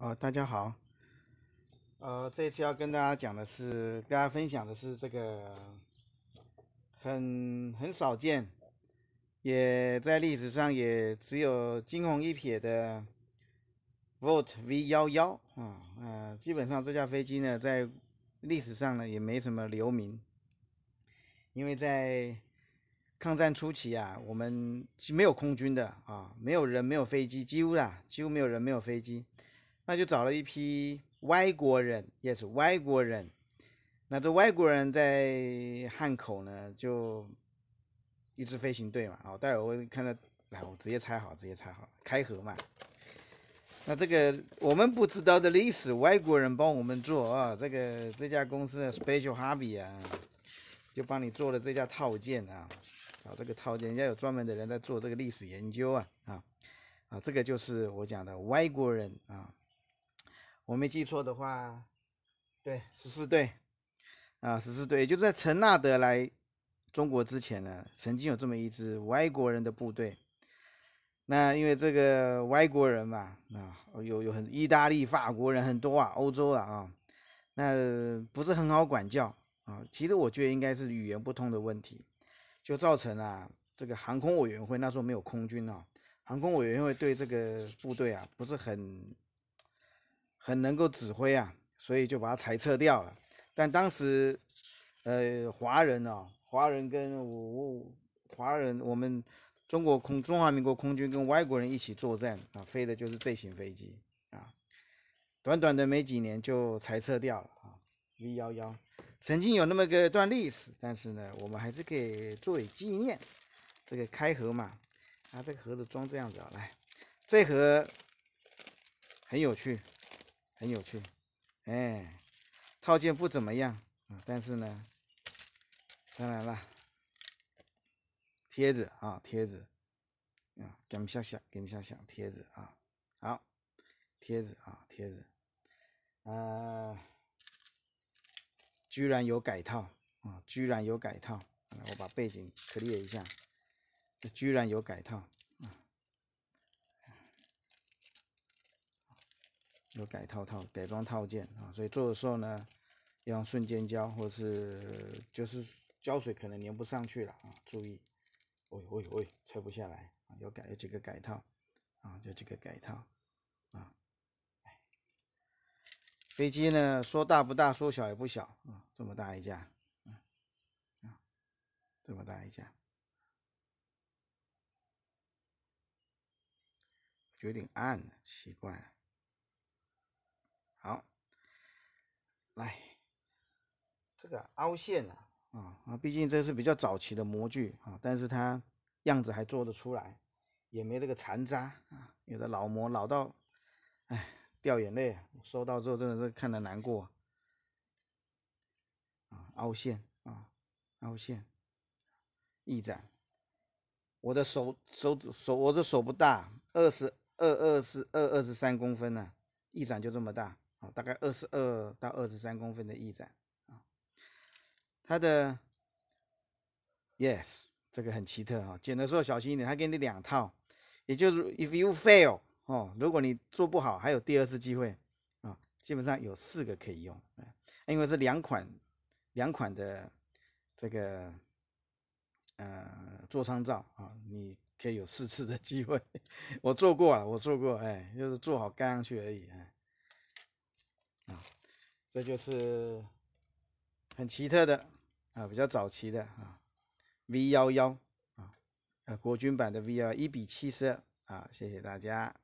哦，大家好，呃，这次要跟大家讲的是，跟大家分享的是这个很很少见，也在历史上也只有惊鸿一瞥的 v o l t V-11 啊啊，基本上这架飞机呢，在历史上呢也没什么留名，因为在抗战初期啊，我们没有空军的啊，没有人，没有飞机，几乎啊，几乎没有人，没有飞机。那就找了一批外国人，也是外国人。那这外国人在汉口呢，就一支飞行队嘛。哦，待会我看到，来，我直接拆好，直接拆好，开盒嘛。那这个我们不知道的历史，外国人帮我们做啊。这个这家公司 Special Hobby 啊，就帮你做了这家套件啊。找这个套件，人家有专门的人在做这个历史研究啊啊啊！这个就是我讲的外国人啊。我没记错的话，对，十四队啊，十四队就在陈纳德来中国之前呢，曾经有这么一支外国人的部队。那因为这个外国人嘛，啊，有有很意大利、法国人很多啊，欧洲啊，那不是很好管教啊。其实我觉得应该是语言不通的问题，就造成了这个航空委员会那时候没有空军啊，航空委员会对这个部队啊不是很。很能够指挥啊，所以就把它裁撤掉了。但当时，呃，华人哦，华人跟我，华人，我们中国空中华民国空军跟外国人一起作战啊，飞的就是这型飞机啊。短短的没几年就裁撤掉了啊。V 幺幺曾经有那么个段历史，但是呢，我们还是可以作为纪念。这个开盒嘛，啊，这个盒子装这样子啊，来，这盒很有趣。很有趣，哎，套件不怎么样啊，但是呢，当然了，贴纸啊，贴纸啊，给你们想想，给你们想想，贴纸啊，好，贴纸啊，贴纸，呃，居然有改套啊，居然有改套，我把背景 a 列一下，这居然有改套。就改套套改装套件啊，所以做的时候呢，要用瞬间胶，或是就是胶水可能粘不上去了啊，注意，喂喂喂，拆不下来啊，要改有几个改套啊，就几个改套啊。飞机呢，说大不大，说小也不小啊，这么大一架，啊，这么大一架，有点暗奇怪。这个凹陷啊，啊啊！毕竟这是比较早期的模具啊，但是它样子还做得出来，也没这个残渣啊。有的老模老到，唉，掉眼泪。收到之后真的是看得难过啊，凹陷啊，凹陷，翼展。我的手手指手，我的手不大，二十二二十二二十三公分呢，翼展就这么大啊，大概二十二到二十三公分的翼展。它的，yes，这个很奇特哦，剪的时候小心一点。他给你两套，也就是 if you fail 哦，如果你做不好，还有第二次机会啊。基本上有四个可以用，因为是两款，两款的这个呃座舱照啊，你可以有四次的机会。我做过了，我做过，哎，就是做好盖上去而已啊。这就是很奇特的。啊，比较早期的啊，V 幺幺啊，呃，国军版的 V 幺一比七十啊，谢谢大家。